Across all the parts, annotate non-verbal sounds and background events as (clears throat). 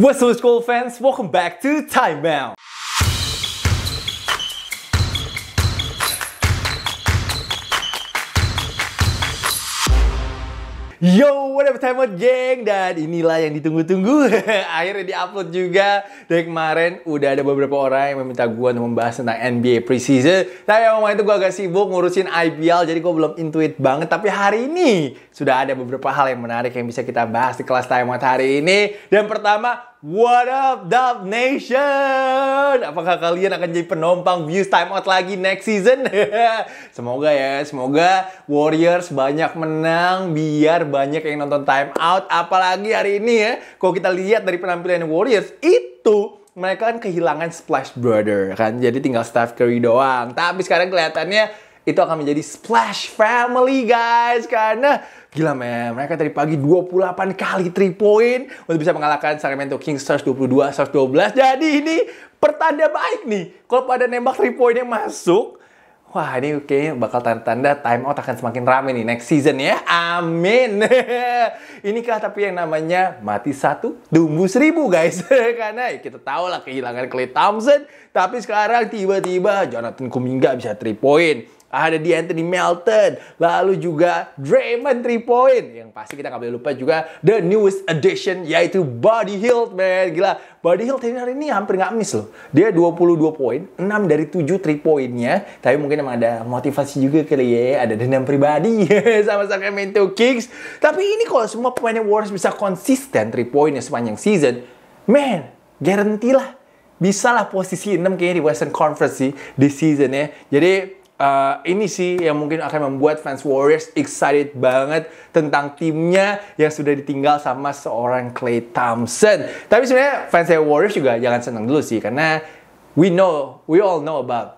What's up school fans, welcome back to Time Bound. Yo, what up Timeout geng? Dan inilah yang ditunggu-tunggu. (laughs) Akhirnya diupload juga. dari kemarin udah ada beberapa orang yang meminta gue untuk membahas tentang NBA preseason. Tapi emang itu gue agak sibuk ngurusin IPL, jadi gue belum intuit banget. Tapi hari ini sudah ada beberapa hal yang menarik yang bisa kita bahas di kelas Timeout hari ini. Dan pertama, What up, Dub Nation? Apakah kalian akan jadi penumpang views time out lagi next season? (laughs) semoga ya, semoga Warriors banyak menang biar banyak yang nonton time out. Apalagi hari ini ya, kalau kita lihat dari penampilan Warriors itu mereka kan kehilangan Splash Brother kan, jadi tinggal Steph Curry doang. Tapi sekarang kelihatannya itu akan menjadi Splash Family guys karena Gila men, mereka tadi pagi 28 kali 3 point untuk bisa mengalahkan Sacramento Kings 122 112. Jadi ini pertanda baik nih. Kalau pada nembak 3 pointnya masuk, wah ini oke bakal tanda-tanda time out akan semakin rame nih next season ya. Amin. Ini (laughs) Inikah tapi yang namanya mati satu, tumbuh seribu guys. (laughs) Karena ya kita tahu lah kehilangan Clay Thompson. Tapi sekarang tiba-tiba Jonathan Kuminga bisa 3 point ada di Anthony Melton, lalu juga Draymond 3 point. Yang pasti kita nggak boleh lupa juga the newest addition yaitu Body Hilt man. Gila, Body Hilt ini hari ini hampir nggak miss loh. Dia 22 poin, 6 dari 7 3 poinnya. Tapi mungkin emang ada motivasi juga kali ya, ada dendam pribadi (laughs) sama sama mental Kings. Tapi ini kalau semua pemainnya Warriors bisa konsisten 3 poinnya sepanjang season, man, garantilah lah posisi 6 kayaknya di Western Conference sih di season ya. Jadi uh, ini sih yang mungkin akan membuat fans Warriors excited banget tentang timnya yang sudah ditinggal sama seorang Clay Thompson. Tapi sebenarnya fans Warriors juga jangan senang dulu sih karena we know, we all know about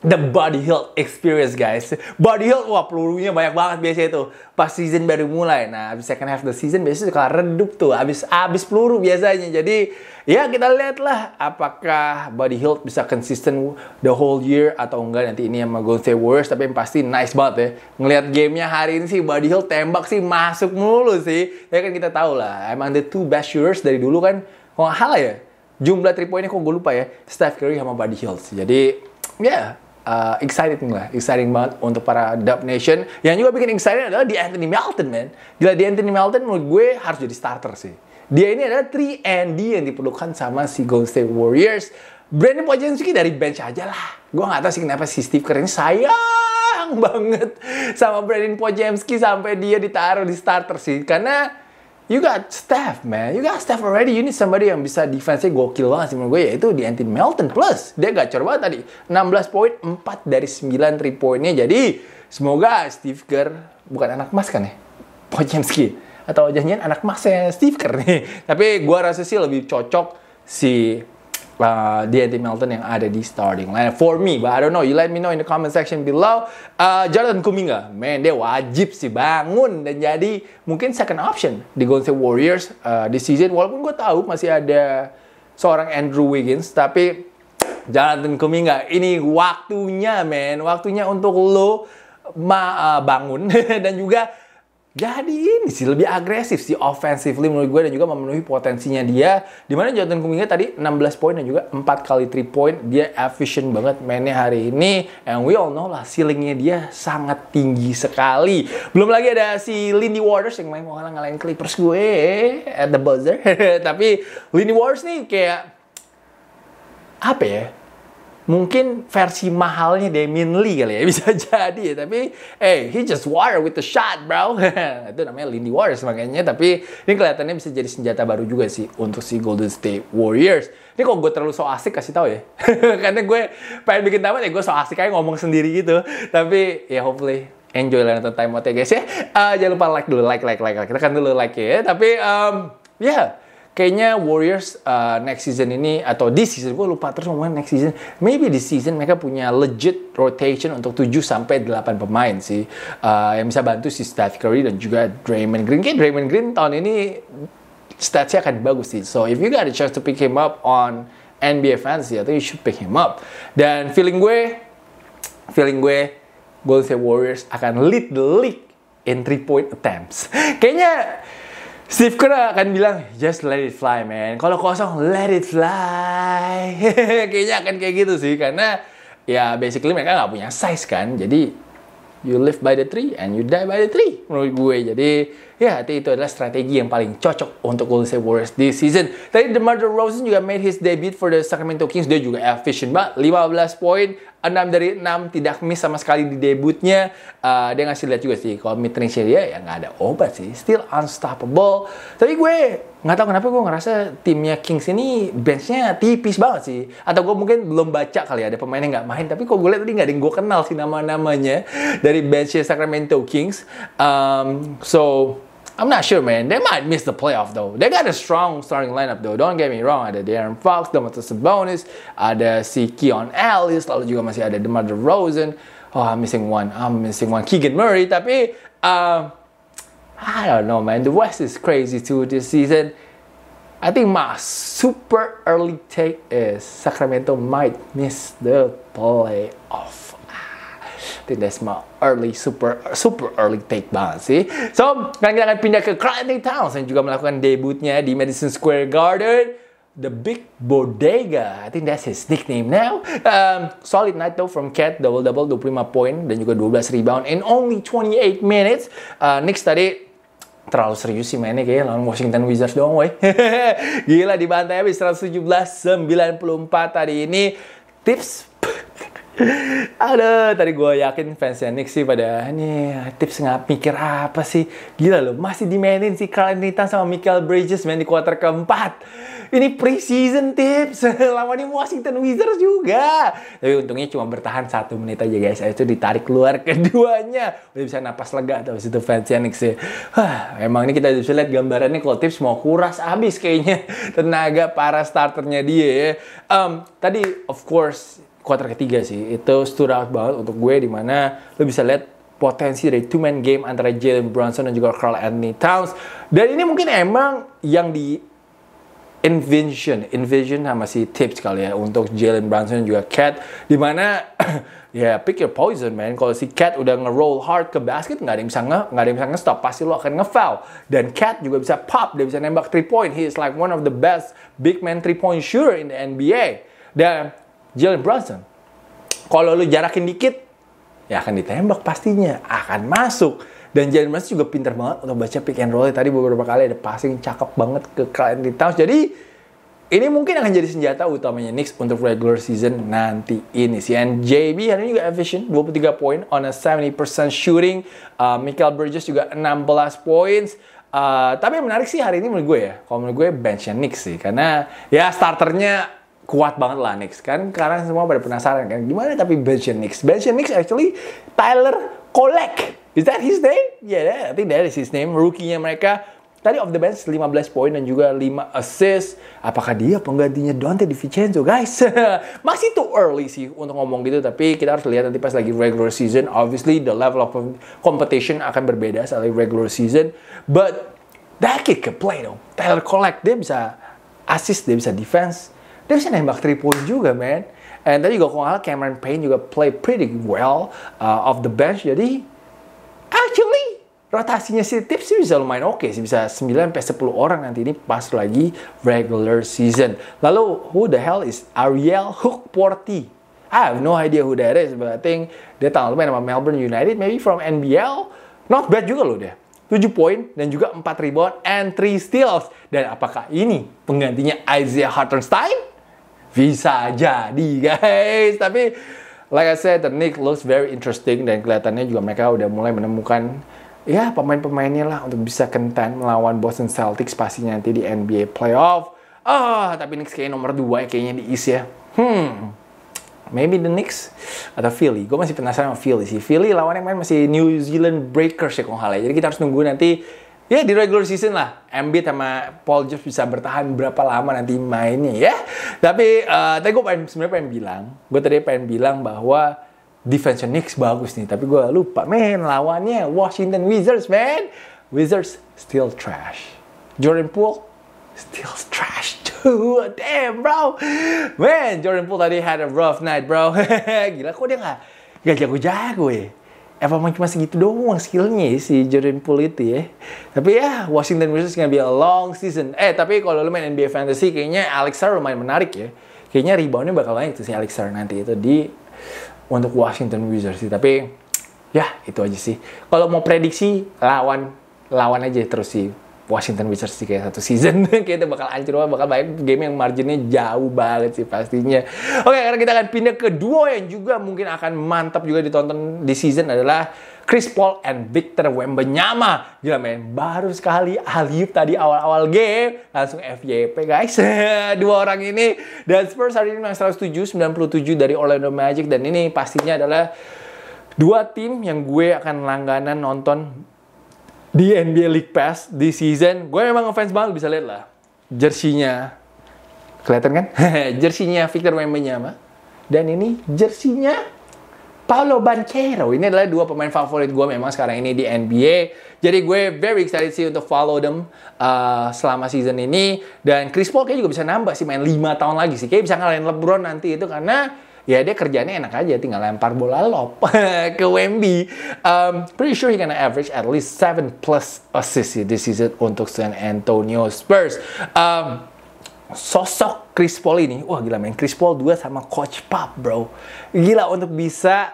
The Body Health Experience guys Body Health, wah pelurunya banyak banget biasanya itu Pas season baru mulai Nah, abis second half the season biasanya suka redup tuh Abis, abis peluru biasanya Jadi, ya kita lihatlah Apakah Body Health bisa konsisten the whole year Atau enggak nanti ini sama Golden State Warriors Tapi yang pasti nice banget ya Ngeliat gamenya hari ini sih Body Health tembak sih masuk mulu sih Ya kan kita tahu lah Emang the two best shooters dari dulu kan Wah hal ya Jumlah 3 poinnya kok gue lupa ya Steph Curry sama body health. Jadi, ya yeah, uh, excited lah, exciting banget untuk para Dub Nation. Yang juga bikin excited adalah di Anthony Melton, man. Gila, di Anthony Melton menurut gue harus jadi starter sih. Dia ini adalah 3 and D yang diperlukan sama si Golden State Warriors. Brandon Pojanski dari bench aja lah. Gue gak tau sih kenapa si Steve Kerr ini sayang (laughs) banget sama Brandon Pojemski sampai dia ditaruh di starter sih. Karena you got staff, man. You got staff already. You need somebody yang bisa defense-nya gokil banget sih menurut gue, yaitu di Anthony Melton. Plus, dia gacor banget tadi. 16 poin, 4 dari 9 3 poinnya. Jadi, semoga Steve Kerr, bukan anak emas kan ya? Pojemski. Atau jangan-jangan anak emasnya Steve Kerr nih. (laughs) Tapi gue rasa sih lebih cocok si uh, Melton yang ada di starting line for me but I don't know you let me know in the comment section below uh, Jonathan Kuminga man dia wajib sih bangun dan jadi mungkin second option di Golden State Warriors uh, di season walaupun gue tahu masih ada seorang Andrew Wiggins tapi Jonathan Kuminga ini waktunya man, waktunya untuk lo ma uh, bangun (laughs) dan juga jadi ini sih lebih agresif sih offensively menurut gue dan juga memenuhi potensinya dia. Dimana Jonathan Kuminga tadi 16 poin dan juga 4 kali 3 poin. Dia efficient banget mainnya hari ini. And we all know lah ceilingnya dia sangat tinggi sekali. Belum lagi ada si Lindy Waters yang main mau ngalahin Clippers gue at the buzzer. (laughs) Tapi Lindy Waters nih kayak apa ya? mungkin versi mahalnya Damien Lee kali ya (laughs) bisa jadi ya. tapi hey he just water with the shot bro (laughs) itu namanya Lindy Warriors makanya tapi ini kelihatannya bisa jadi senjata baru juga sih untuk si Golden State Warriors ini kok gue terlalu so asik kasih tahu ya (laughs) karena gue pengen bikin tamat ya gue so asik kayak ngomong sendiri gitu tapi ya hopefully enjoy lah nonton time out ya guys ya uh, jangan lupa like dulu like like like like kan dulu like ya tapi um, ya yeah kayaknya Warriors uh, next season ini atau this season gue lupa terus ngomongin next season maybe this season mereka punya legit rotation untuk 7 sampai 8 pemain sih uh, yang bisa bantu si Steph Curry dan juga Draymond Green kayak Draymond Green tahun ini statsnya akan bagus sih so if you got a chance to pick him up on NBA fans, I you should pick him up dan feeling gue feeling gue Golden State Warriors akan lead the league in three point attempts (laughs) kayaknya Steve Kerr akan bilang, just let it fly, man. Kalau kosong, let it fly. (laughs) Kayaknya akan kayak gitu sih, karena ya basically mereka nggak punya size kan. Jadi, you live by the tree and you die by the tree, menurut gue. Jadi, ya itu adalah strategi yang paling cocok untuk Golden State Warriors di season. Tadi DeMar DeRozan juga made his debut for the Sacramento Kings. Dia juga efficient banget, 15 poin, 6 dari 6 tidak miss sama sekali di debutnya. Uh, dia ngasih lihat juga sih kalau mid range dia ya nggak ada obat sih, still unstoppable. Tapi gue nggak tahu kenapa gue ngerasa timnya Kings ini benchnya tipis banget sih. Atau gue mungkin belum baca kali ya, ada pemain yang nggak main. Tapi kok gue lihat tadi nggak ada yang gue kenal sih nama-namanya dari benchnya Sacramento Kings. Um, so I'm not sure, man. They might miss the playoff though. They got a strong starting lineup though. Don't get me wrong. Ada Darren Fox, Domantas Sabonis, ada si Keon Ellis, lalu juga masih ada DeMar DeRozan. Oh, I'm missing one. I'm missing one. Keegan Murray. Tapi, um, I don't know, man. The West is crazy too this season. I think my super early take is Sacramento might miss the playoff. that's my early super super early take banget sih. So, sekarang kita akan pindah ke Craig Towns yang juga melakukan debutnya di Madison Square Garden. The Big Bodega, I think that's his nickname now. Um, solid night though from Cat, double-double 25 point dan juga 12 rebound in only 28 minutes. Uh, Knicks tadi terlalu serius sih mainnya kayaknya lawan Washington Wizards doang weh. (laughs) Gila dibantai habis 117-94 tadi ini. Tips (laughs) Ada tadi gue yakin fansnya Nick sih pada ini tips nggak pikir apa sih gila loh masih dimainin si Kalen sama Michael Bridges main di kuarter keempat ini preseason tips (laughs) lawan Washington Wizards juga tapi untungnya cuma bertahan satu menit aja guys itu ditarik keluar (laughs) keduanya udah bisa napas lega tuh situ fansnya Nick sih Hah, emang ini kita bisa lihat gambarannya kalau tips mau kuras abis kayaknya tenaga para starternya dia um, tadi of course kuarter ketiga sih itu stood out banget untuk gue di mana lo bisa lihat potensi dari two man game antara Jalen Brunson dan juga Carl Anthony Towns dan ini mungkin emang yang di invention invention sama si tips kali ya untuk Jalen Brunson dan juga Cat di mana (clears throat) ya yeah, pick your poison man kalau si Cat udah ngeroll hard ke basket nggak ada yang bisa nge nggak ada yang bisa nge-stop pasti lo akan nge-foul dan Cat juga bisa pop dia bisa nembak three point he is like one of the best big man three point shooter in the NBA dan Jalen Brunson. Kalau lu jarakin dikit, ya akan ditembak pastinya, akan masuk. Dan Jalen Brunson juga pinter banget untuk baca pick and roll. Tadi beberapa kali ada passing cakep banget ke Clint Towns. Jadi ini mungkin akan jadi senjata utamanya Knicks untuk regular season nanti ini. Si NJB hari ini juga efisien, 23 poin on a 70% shooting. Uh, Michael Bridges juga 16 points. Uh, tapi yang menarik sih hari ini menurut gue ya, kalau menurut gue benchnya Knicks sih. Karena ya starternya kuat banget lah Knicks kan karena semua pada penasaran kan gimana tapi Benjamin Knicks Benjamin Knicks actually Tyler Kolek is that his name? yeah that, I think that is his name rookie-nya mereka tadi off the bench 15 poin dan juga 5 assist apakah dia penggantinya Dante Di Vincenzo guys (laughs) masih too early sih untuk ngomong gitu tapi kita harus lihat nanti pas lagi regular season obviously the level of competition akan berbeda saat regular season but that kid can play dong Tyler Kolek dia bisa assist dia bisa defense dia bisa nembak 3 point juga man and tadi juga kalau Cameron Payne juga play pretty well uh, off the bench jadi actually rotasinya si tips sih bisa lumayan oke okay sih bisa 9 sampai 10 orang nanti ini pas lagi regular season lalu who the hell is Ariel Hook I have no idea who that is but I think dia tanggal main sama Melbourne United maybe from NBL not bad juga loh dia 7 poin dan juga 4 rebound and 3 steals dan apakah ini penggantinya Isaiah Hartenstein bisa jadi guys. Tapi like I said, the Knicks looks very interesting dan kelihatannya juga mereka udah mulai menemukan ya pemain-pemainnya lah untuk bisa kentan melawan Boston Celtics pastinya nanti di NBA playoff. Ah, oh, tapi Knicks kayaknya nomor 2 ya, kayaknya di East ya. Hmm. Maybe the Knicks atau Philly. Gue masih penasaran sama Philly sih. Philly lawan yang main masih New Zealand Breakers ya kalau nggak salah. Ya. Jadi kita harus nunggu nanti ya di regular season lah Embiid sama Paul George bisa bertahan berapa lama nanti mainnya ya. Tapi uh, tadi gue pengen sebenarnya pengen bilang, gue tadi pengen bilang bahwa defense Knicks bagus nih, tapi gue lupa men lawannya Washington Wizards man. Wizards still trash. Jordan Poole still trash too. (laughs) Damn bro. Man, Jordan Poole tadi had a rough night bro. (laughs) Gila kok dia gak, gak jago-jago ya emang cuma segitu doang skillnya ya, si Jordan Poole itu ya. Tapi ya Washington Wizards gonna be a long season. Eh tapi kalau lu main NBA Fantasy kayaknya Alex Sar lumayan menarik ya. Kayaknya reboundnya bakal banyak tuh si Alex nanti itu di untuk Washington Wizards sih. Tapi ya itu aja sih. Kalau mau prediksi lawan lawan aja terus sih Washington Wizards sih kayak satu season (laughs) kayaknya bakal hancur banget bakal banyak game yang marginnya jauh banget sih pastinya oke karena kita akan pindah ke duo yang juga mungkin akan mantap juga ditonton di season adalah Chris Paul and Victor Wembanyama gila men baru sekali Alif tadi awal-awal game langsung FYP guys (laughs) dua orang ini dan Spurs hari ini 107 97 dari Orlando Magic dan ini pastinya adalah dua tim yang gue akan langganan nonton di NBA League Pass di season gue emang ngefans banget bisa lihat lah jersinya kelihatan kan (laughs) jersinya Victor Wembanyama dan ini jersinya Paolo Banchero ini adalah dua pemain favorit gue memang sekarang ini di NBA jadi gue very excited sih untuk follow them uh, selama season ini dan Chris Paul kayak juga bisa nambah sih main lima tahun lagi sih kayak bisa ngalahin LeBron nanti itu karena ya dia kerjanya enak aja tinggal lempar bola lob (laughs) ke Wemby um, pretty sure he gonna average at least 7 plus assist. Ya this season untuk San Antonio Spurs um, sosok Chris Paul ini wah gila main Chris Paul 2 sama Coach Pop bro gila untuk bisa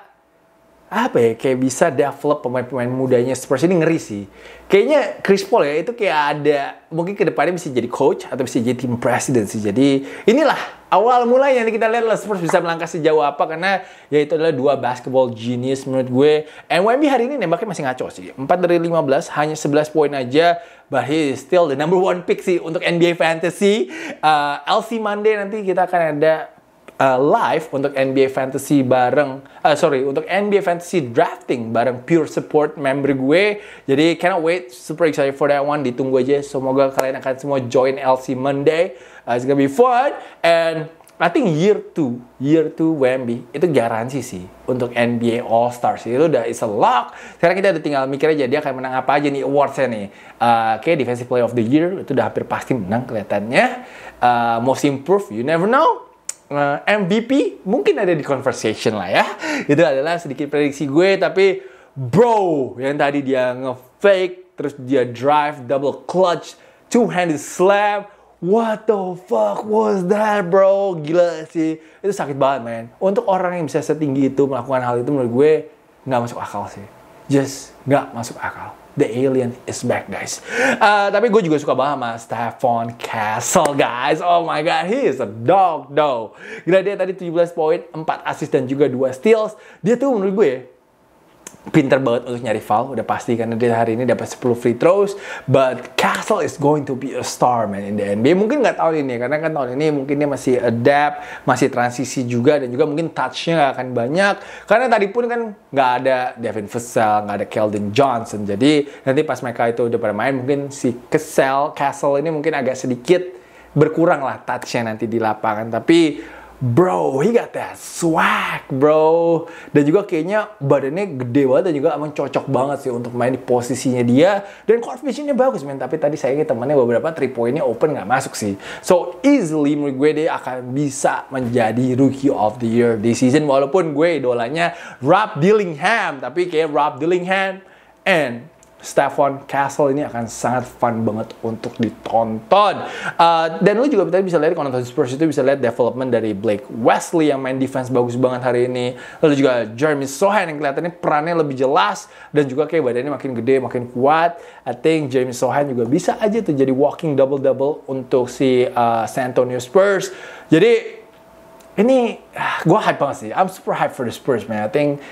apa ya kayak bisa develop pemain-pemain mudanya Spurs ini ngeri sih. Kayaknya Chris Paul ya itu kayak ada mungkin kedepannya bisa jadi coach atau bisa jadi team president sih. Jadi inilah awal mulanya kita lihat lah Spurs bisa melangkah sejauh apa karena ya itu adalah dua basketball genius menurut gue. And hari ini nembaknya masih ngaco sih. 4 dari 15 hanya 11 poin aja but he is still the number one pick sih untuk NBA fantasy. Uh, LC Monday nanti kita akan ada uh, live untuk NBA Fantasy bareng, uh, sorry, untuk NBA Fantasy Drafting bareng Pure Support member gue. Jadi cannot wait, super excited for that one. Ditunggu aja, semoga kalian akan semua join LC Monday. Uh, it's gonna be fun and I think year 2, year 2 WMB itu garansi sih untuk NBA All Stars itu udah is a lock. Sekarang kita udah tinggal mikir aja dia akan menang apa aja nih awardsnya nih. Uh, Oke Defensive Player of the Year itu udah hampir pasti menang kelihatannya. Uh, most Improved you never know. Uh, MVP mungkin ada di conversation lah ya. (laughs) Itu adalah sedikit prediksi gue tapi bro yang tadi dia nge-fake terus dia drive double clutch two-handed slam What the fuck was that bro? Gila sih. Itu sakit banget man. Untuk orang yang bisa setinggi itu melakukan hal itu menurut gue nggak masuk akal sih. Just nggak masuk akal. The Alien is back, guys. Uh, tapi gue juga suka banget sama Stefan Castle, guys. Oh my God, he is a dog, though. Gila dia tadi 17 poin, 4 assist, dan juga 2 steals. Dia tuh menurut gue pinter banget untuk nyari foul udah pasti karena dia hari ini dapat 10 free throws but Castle is going to be a star man in the NBA mungkin nggak tahun ini karena kan tahun ini mungkin dia masih adapt masih transisi juga dan juga mungkin touchnya nggak akan banyak karena tadi pun kan nggak ada Devin Vassell nggak ada Keldon Johnson jadi nanti pas mereka itu udah bermain mungkin si Castle Castle ini mungkin agak sedikit berkurang lah touchnya nanti di lapangan tapi Bro, he got that swag, bro. Dan juga kayaknya badannya gede banget dan juga emang cocok banget sih untuk main di posisinya dia. Dan court visionnya bagus, men. Tapi tadi sayangnya temannya beberapa three pointnya open nggak masuk sih. So, easily menurut gue dia akan bisa menjadi Rookie of the Year this season. Walaupun gue idolanya Rob Dillingham. Tapi kayak Rob Dillingham and Stefan Castle ini akan sangat fun banget untuk ditonton. Uh, dan lu juga tadi bisa lihat kalau nonton Spurs itu bisa lihat development dari Blake Wesley yang main defense bagus banget hari ini. Lalu juga Jeremy Sohan yang kelihatannya perannya lebih jelas dan juga kayak badannya makin gede, makin kuat. I think Jeremy Sohan juga bisa aja tuh jadi walking double-double untuk si uh, San Antonio Spurs. Jadi ini ah, gue hype banget sih. I'm super hype for the Spurs man. I think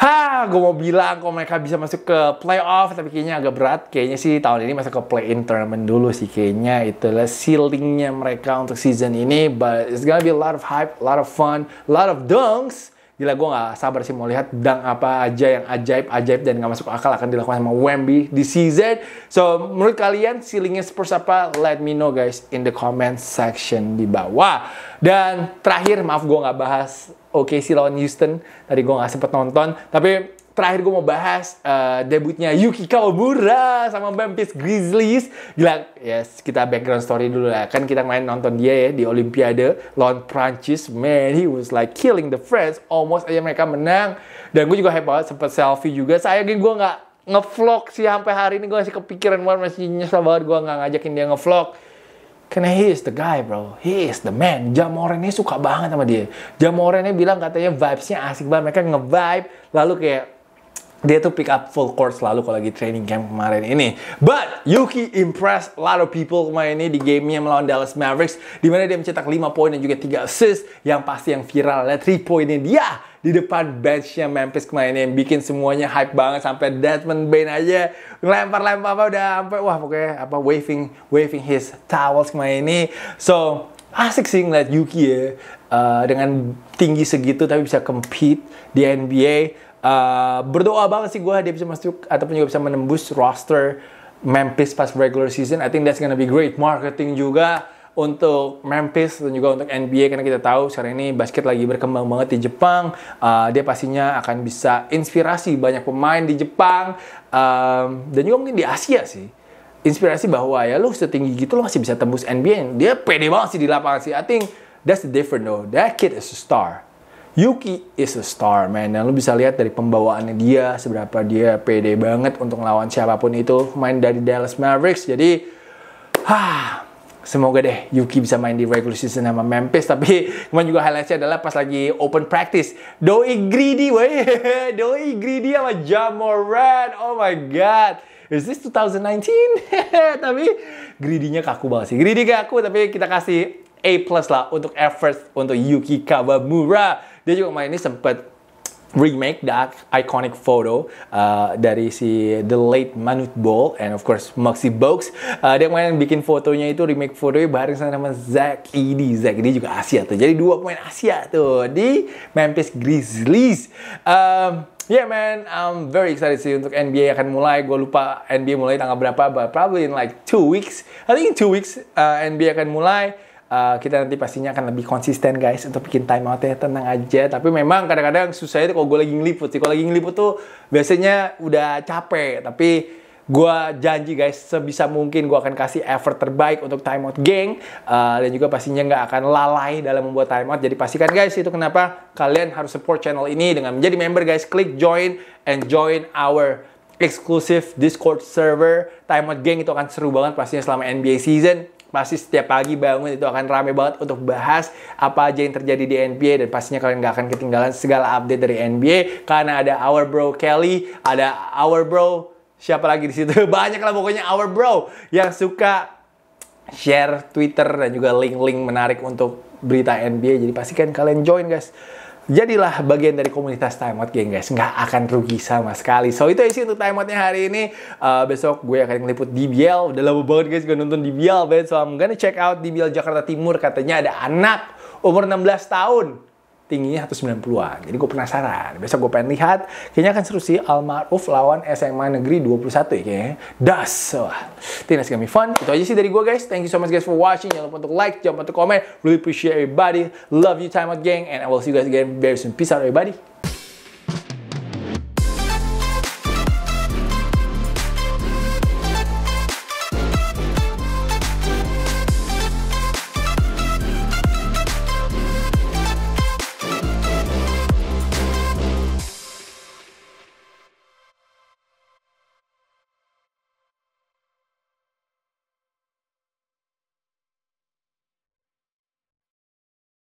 Hah, gue mau bilang kok mereka bisa masuk ke playoff tapi kayaknya agak berat kayaknya sih tahun ini masuk ke play in tournament dulu sih kayaknya itulah ceilingnya mereka untuk season ini but it's gonna be a lot of hype a lot of fun a lot of dunks gila gue gak sabar sih mau lihat dang apa aja yang ajaib ajaib dan nggak masuk akal akan dilakukan sama Wemby di season. So menurut kalian ceilingnya Spurs apa? Let me know guys in the comment section di bawah. Dan terakhir maaf gue nggak bahas OKC lawan Houston tadi gue nggak sempet nonton tapi terakhir gue mau bahas uh, debutnya Yuki Kawamura sama Memphis Grizzlies. Gila, yes, kita background story dulu lah. Kan kita main nonton dia ya di Olimpiade lawan Prancis. Man, he was like killing the friends. Almost aja mereka menang. Dan gue juga hebat sempat selfie juga. Sayangnya gue nggak ngevlog sih sampai hari ini gue masih kepikiran banget masih nyesel banget gue gak ngajakin dia ngevlog. Karena he is the guy bro, he is the man. Jamorennya suka banget sama dia. Jamorennya bilang katanya vibesnya asik banget, mereka nge-vibe. Lalu kayak dia tuh pick up full court selalu kalau lagi training camp kemarin ini. But Yuki impress a lot of people kemarin ini di gamenya melawan Dallas Mavericks di mana dia mencetak 5 poin dan juga 3 assist yang pasti yang viral adalah 3 poinnya dia di depan benchnya Memphis kemarin ini yang bikin semuanya hype banget sampai Desmond Bain aja lempar-lempar apa udah sampai wah pokoknya apa waving waving his towels kemarin ini. So asik sih ngeliat Yuki ya uh, dengan tinggi segitu tapi bisa compete di NBA Uh, berdoa banget sih gue dia bisa masuk ataupun juga bisa menembus roster Memphis pas regular season. I think that's gonna be great marketing juga untuk Memphis dan juga untuk NBA karena kita tahu sekarang ini basket lagi berkembang banget di Jepang. Uh, dia pastinya akan bisa inspirasi banyak pemain di Jepang um, dan juga mungkin di Asia sih. Inspirasi bahwa ya lu setinggi gitu lo masih bisa tembus NBA. Dia pede banget sih di lapangan sih. I think that's the different though. That kid is a star. Yuki is a star man dan lu bisa lihat dari pembawaannya dia seberapa dia pede banget untuk melawan siapapun itu main dari Dallas Mavericks jadi ha, semoga deh Yuki bisa main di regular season sama Memphis tapi kemarin juga highlightnya adalah pas lagi open practice Doi greedy woi, (laughs) Doi greedy sama Jamoran oh my god is this 2019 (laughs) tapi greedy-nya kaku banget sih greedy kaku tapi kita kasih A plus lah untuk effort untuk Yuki Kawamura dia juga main ini sempat remake that iconic photo uh, dari si the late Manut Bol and of course Maxi Box uh, dia main bikin fotonya itu remake fotonya bareng sama Zack Eddy Zack Eddy juga Asia tuh jadi dua pemain Asia tuh di Memphis Grizzlies um, Yeah man, I'm very excited sih untuk NBA akan mulai. Gue lupa NBA mulai tanggal berapa, but probably in like two weeks. I think in two weeks uh, NBA akan mulai. Uh, kita nanti pastinya akan lebih konsisten guys untuk bikin timeout ya tenang aja tapi memang kadang-kadang susah itu kalau gue lagi ngeliput sih kalau lagi ngeliput tuh biasanya udah capek tapi gue janji guys sebisa mungkin gue akan kasih effort terbaik untuk timeout geng uh, dan juga pastinya nggak akan lalai dalam membuat timeout jadi pastikan guys itu kenapa kalian harus support channel ini dengan menjadi member guys klik join and join our exclusive discord server timeout geng itu akan seru banget pastinya selama NBA season Pasti setiap pagi bangun itu akan rame banget untuk bahas apa aja yang terjadi di NBA dan pastinya kalian nggak akan ketinggalan segala update dari NBA karena ada Our Bro Kelly, ada Our Bro siapa lagi di situ (laughs) banyak lah pokoknya Our Bro yang suka share Twitter dan juga link-link menarik untuk berita NBA. Jadi pastikan kalian join guys jadilah bagian dari komunitas timeout geng guys nggak akan rugi sama sekali so itu isi untuk timeoutnya hari ini uh, besok gue akan ngeliput DBL udah lama banget guys gue nonton DBL so I'm gonna check out DBL Jakarta Timur katanya ada anak umur 16 tahun tingginya 190-an. Jadi gue penasaran. Besok gue pengen lihat. Kayaknya akan seru sih Almaruf lawan SMA Negeri 21 ya kayaknya. Das. Wah. Think that's gonna fun. Itu aja sih dari gue guys. Thank you so much guys for watching. Jangan lupa untuk like, jangan lupa untuk comment. Really appreciate everybody. Love you time out gang. And I will see you guys again very soon. Peace out everybody.